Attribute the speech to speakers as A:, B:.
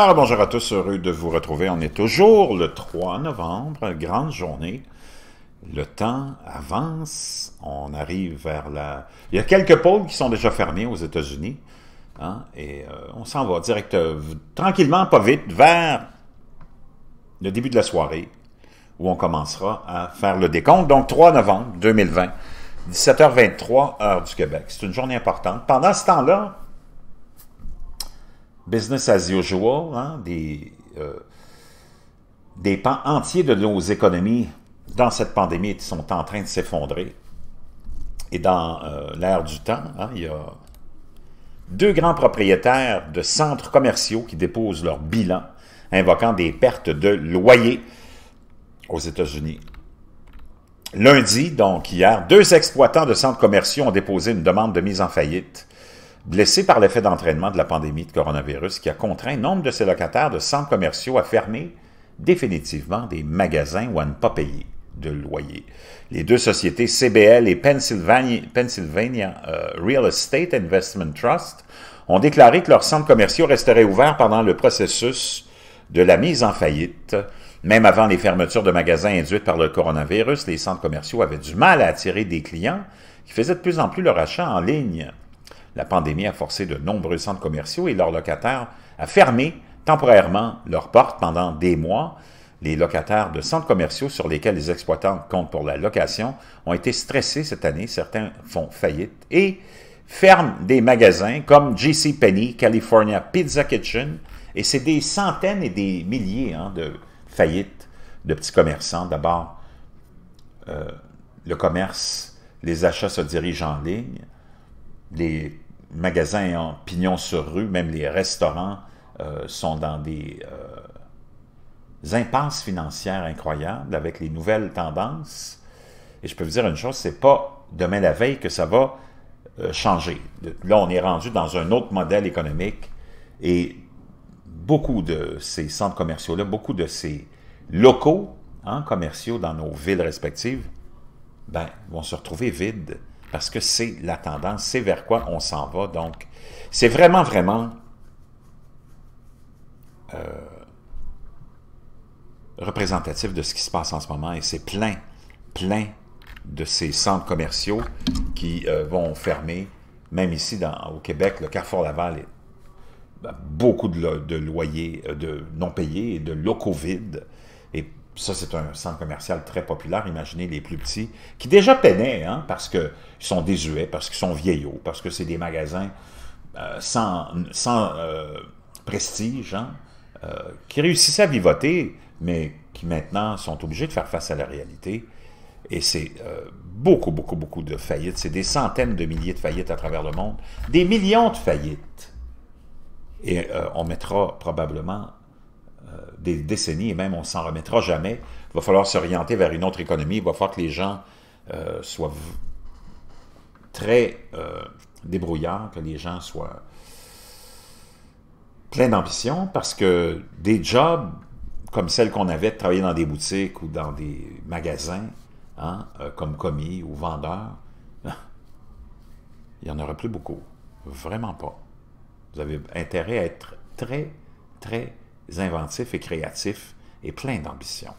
A: Alors, bonjour à tous, heureux de vous retrouver. On est toujours le 3 novembre, grande journée. Le temps avance, on arrive vers la... Il y a quelques pôles qui sont déjà fermés aux États-Unis, hein, et euh, on s'en va direct, euh, tranquillement, pas vite, vers le début de la soirée, où on commencera à faire le décompte. Donc, 3 novembre 2020, 17h23, heure du Québec. C'est une journée importante. Pendant ce temps-là, business as usual, hein, euh, des, pans entiers de nos économies dans cette pandémie qui sont en train de s'effondrer. Et dans euh, l'ère du temps, hein, il y a deux grands propriétaires de centres commerciaux qui déposent leur bilan, invoquant des pertes de loyers aux États-Unis. Lundi, donc hier, deux exploitants de centres commerciaux ont déposé une demande de mise en faillite blessé par l'effet d'entraînement de la pandémie de coronavirus qui a contraint nombre de ses locataires de centres commerciaux à fermer définitivement des magasins ou à ne pas payer de loyer. Les deux sociétés CBL et Pennsylvania, euh, Real Estate Investment Trust ont déclaré que leurs centres commerciaux resteraient ouverts pendant le processus de la mise en faillite. Même avant les fermetures de magasins induites par le coronavirus, les centres commerciaux avaient du mal à attirer des clients qui faisaient de plus en plus leur achat en ligne. La pandémie a forcé de nombreux centres commerciaux et leurs locataires à fermer temporairement leurs portes pendant des mois. Les locataires de centres commerciaux sur lesquels les exploitants comptent pour la location ont été stressés cette année. Certains font faillite et ferment des magasins comme Penney, California Pizza Kitchen. Et c'est des centaines et des milliers hein, de faillites de petits commerçants. D'abord, euh, le commerce, les achats se dirigent en ligne, les magasins en pignon sur rue, même les restaurants euh, sont dans des euh, impasses financières incroyables avec les nouvelles tendances. Et je peux vous dire une chose, c'est pas demain la veille que ça va euh, changer. Là, on est rendu dans un autre modèle économique et beaucoup de ces centres commerciaux-là, beaucoup de ces locaux hein, commerciaux dans nos villes respectives, ben, vont se retrouver vides parce que c'est la tendance, c'est vers quoi on s'en va. Donc, c'est vraiment, vraiment euh, représentatif de ce qui se passe en ce moment et c'est plein, plein de ces centres commerciaux qui euh, vont fermer, même ici dans, au Québec, le Carrefour Laval est bah, beaucoup de, de loyers euh, de non payés et de locaux vides. Et ça, c'est un centre commercial très populaire. Imaginez les plus petits, qui déjà peinaient, hein, parce qu'ils sont désuets, parce qu'ils sont vieillots, parce que c'est des magasins euh, sans, sans euh, prestige, hein, euh, qui réussissaient à vivoter, mais qui maintenant sont obligés de faire face à la réalité. Et c'est beaucoup, beaucoup, beaucoup de faillites. C'est des centaines de milliers de faillites à travers le monde, des millions de faillites. Et on mettra probablement des décennies, et même on s'en remettra jamais. Il va falloir s'orienter vers une autre économie. Il va falloir que les gens euh, soient très euh, débrouillards, que les gens soient pleins d'ambition, parce que des jobs comme celles qu'on avait de travailler dans des boutiques ou dans des magasins, hein, euh, comme commis ou vendeurs, il n'y en aurait plus beaucoup. Vraiment pas. Vous avez intérêt à être très, très inventifs et créatifs et plein d'ambition.